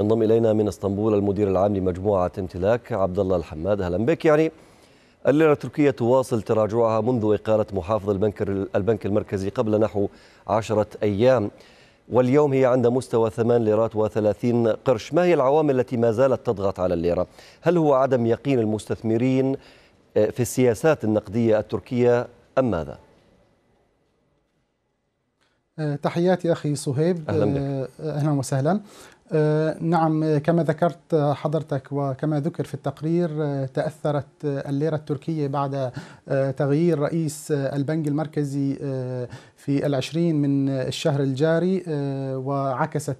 انضم الينا من اسطنبول المدير العام لمجموعه امتلاك عبد الله الحماد اهلا بك يعني الليره التركيه تواصل تراجعها منذ اقاله محافظ البنك البنك المركزي قبل نحو عشرة ايام واليوم هي عند مستوى 8 ليرات و30 قرش ما هي العوامل التي ما زالت تضغط على الليره هل هو عدم يقين المستثمرين آه، في السياسات النقديه التركيه ام ماذا آه، تحياتي اخي صهيب اهلا بك. آه، اهلا وسهلا آه، نعم كما ذكرت حضرتك وكما ذكر في التقرير آه، تأثرت آه، الليرة التركية بعد تغيير رئيس البنك المركزي في العشرين من الشهر الجاري وعكست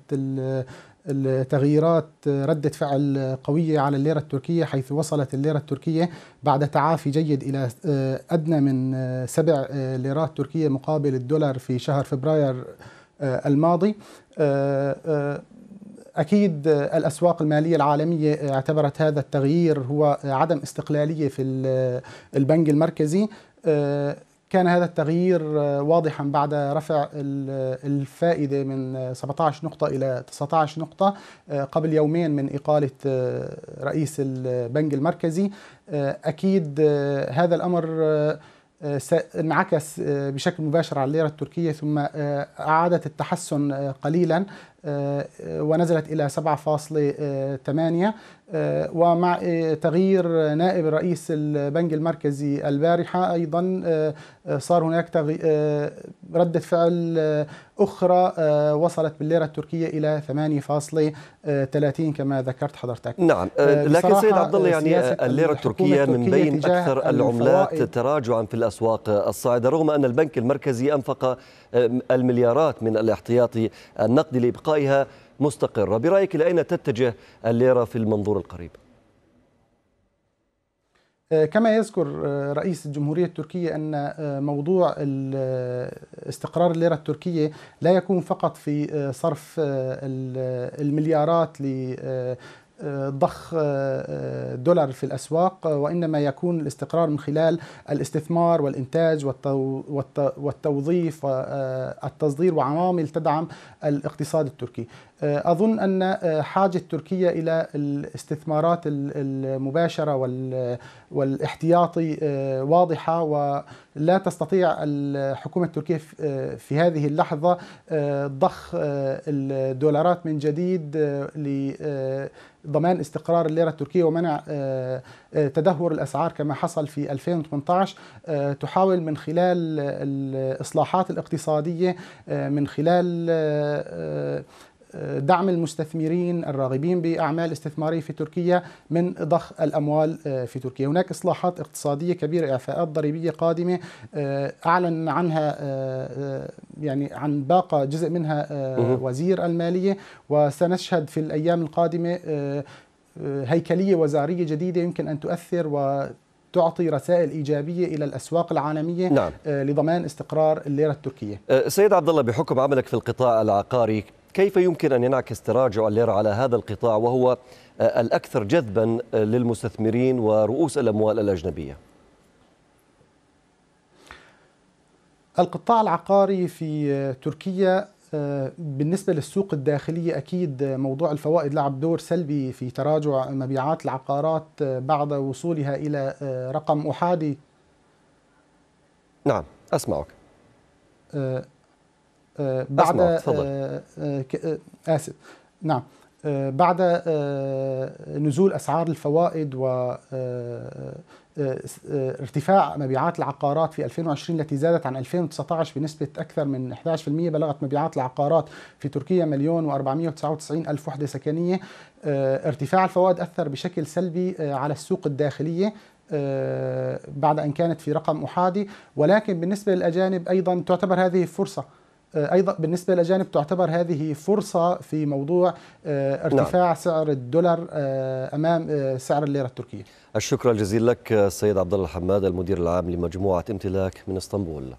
التغييرات ردة فعل قوية على الليرة التركية حيث وصلت الليرة التركية بعد تعافي جيد إلى أدنى من سبع ليرات تركية مقابل الدولار في شهر فبراير الماضي اكيد الاسواق الماليه العالميه اعتبرت هذا التغيير هو عدم استقلاليه في البنك المركزي آه، كان هذا التغيير آه، واضحا بعد رفع الفائدة من 17 آه، نقطة إلى 19 نقطة قبل يومين من إقالة رئيس البنك المركزي أكيد هذا الأمر انعكس بشكل مباشر على الليرة التركية ثم أعادت التحسن قليلا آه، ونزلت إلى 7.8 آه، آه، ومع تغيير نائب رئيس البنك المركزي البارحة أيضا صار هناك ردة فعل أخرى وصلت بالليرة التركية إلى 8.30 كما ذكرت حضرتك نعم لكن سيد عبد الله يعني الليرة التركية من بين أكثر العملات تراجعا في الأسواق الصاعدة رغم أن البنك المركزي أنفق المليارات من الاحتياطي النقدي لإبقاء بقائها مستقرة برأيك إلى أين تتجه الليرة في المنظور القريب؟ آه، كما يذكر آه، رئيس الجمهورية التركية أن آه، موضوع استقرار الليرة التركية لا يكون فقط في صرف المليارات ضخ آه، آه، دولار في الأسواق وإنما يكون الاستقرار من خلال الاستثمار والإنتاج والتوظيف والتصدير آه، وعوامل تدعم الاقتصاد التركي أظن أن حاجة تركيا إلى الاستثمارات المباشرة والاحتياطي واضحة ولا تستطيع الحكومة التركية في هذه اللحظة ضخ الدولارات من جديد ضمان استقرار الليره التركيه ومنع آه، آه، تدهور الاسعار كما حصل في 2018 آه، تحاول من خلال الاصلاحات الاقتصاديه من خلال دعم المستثمرين الراغبين باعمال استثماريه في تركيا من ضخ الاموال آه، في تركيا، هناك اصلاحات اقتصاديه كبيره اعفاءات ضريبيه قادمه آه، اعلن عنها آه، يعني عن باقه جزء منها وزير الماليه وسنشهد في الايام القادمه هيكليه وزاريه جديده يمكن ان تؤثر و تعطي رسائل ايجابيه الى الاسواق العالميه نعم. لضمان استقرار الليره التركيه. سيد عبد الله بحكم عملك في القطاع العقاري كيف يمكن أن ينعكس تراجع الليرة على هذا القطاع وهو آه، الأكثر جذبا للمستثمرين ورؤوس الأموال الأجنبية القطاع العقاري في آه، تركيا آه، بالنسبة للسوق الداخلية أكيد موضوع الفوائد لعب دور سلبي في تراجع مبيعات العقارات بعد وصولها إلى رقم أحادي نعم أسمعك بعد آه، آه، آه، اسف نعم بعد نزول اسعار الفوائد و ارتفاع مبيعات العقارات في 2020 التي زادت عن 2019 بنسبة أكثر من 11% بلغت مبيعات العقارات في تركيا مليون و499 ألف وحدة سكنية ارتفاع الفوائد أثر بشكل سلبي على السوق الداخلية بعد أن كانت في رقم أحادي ولكن بالنسبة للأجانب أيضا تعتبر هذه فرصة آه، ايضا بالنسبه للاجانب تعتبر هذه فرصه في موضوع آه، نعم. ارتفاع نعم. سعر الدولار آه، امام سعر الليره التركيه. الشكر الجزيل لك السيد عبد الله الحماد المدير العام لمجموعه امتلاك من اسطنبول.